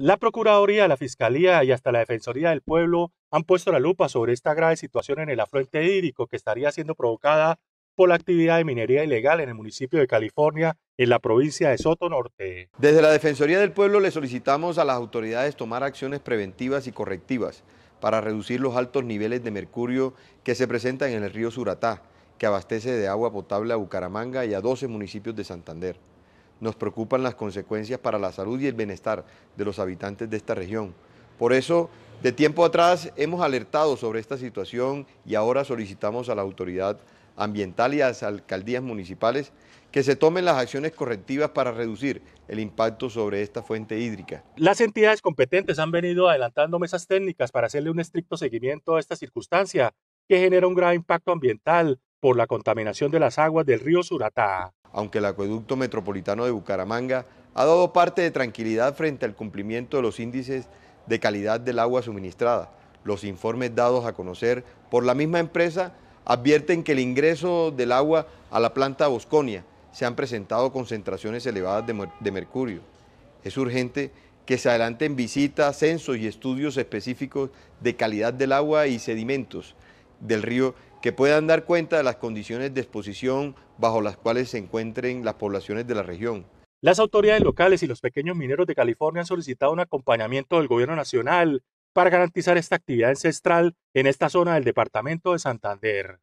La Procuraduría, la Fiscalía y hasta la Defensoría del Pueblo han puesto la lupa sobre esta grave situación en el afluente hídrico que estaría siendo provocada por la actividad de minería ilegal en el municipio de California, en la provincia de Soto Norte. Desde la Defensoría del Pueblo le solicitamos a las autoridades tomar acciones preventivas y correctivas para reducir los altos niveles de mercurio que se presentan en el río Suratá, que abastece de agua potable a Bucaramanga y a 12 municipios de Santander nos preocupan las consecuencias para la salud y el bienestar de los habitantes de esta región. Por eso, de tiempo atrás hemos alertado sobre esta situación y ahora solicitamos a la autoridad ambiental y a las alcaldías municipales que se tomen las acciones correctivas para reducir el impacto sobre esta fuente hídrica. Las entidades competentes han venido adelantando mesas técnicas para hacerle un estricto seguimiento a esta circunstancia que genera un grave impacto ambiental por la contaminación de las aguas del río Suratá aunque el acueducto metropolitano de Bucaramanga ha dado parte de tranquilidad frente al cumplimiento de los índices de calidad del agua suministrada. Los informes dados a conocer por la misma empresa advierten que el ingreso del agua a la planta Bosconia se han presentado concentraciones elevadas de, mercurio. Es urgente que se adelanten visitas, censos y estudios específicos de calidad del agua y sedimentos del río que puedan dar cuenta de las condiciones de exposición bajo las cuales se encuentren las poblaciones de la región. Las autoridades locales y los pequeños mineros de California han solicitado un acompañamiento del gobierno nacional para garantizar esta actividad ancestral en esta zona del departamento de Santander.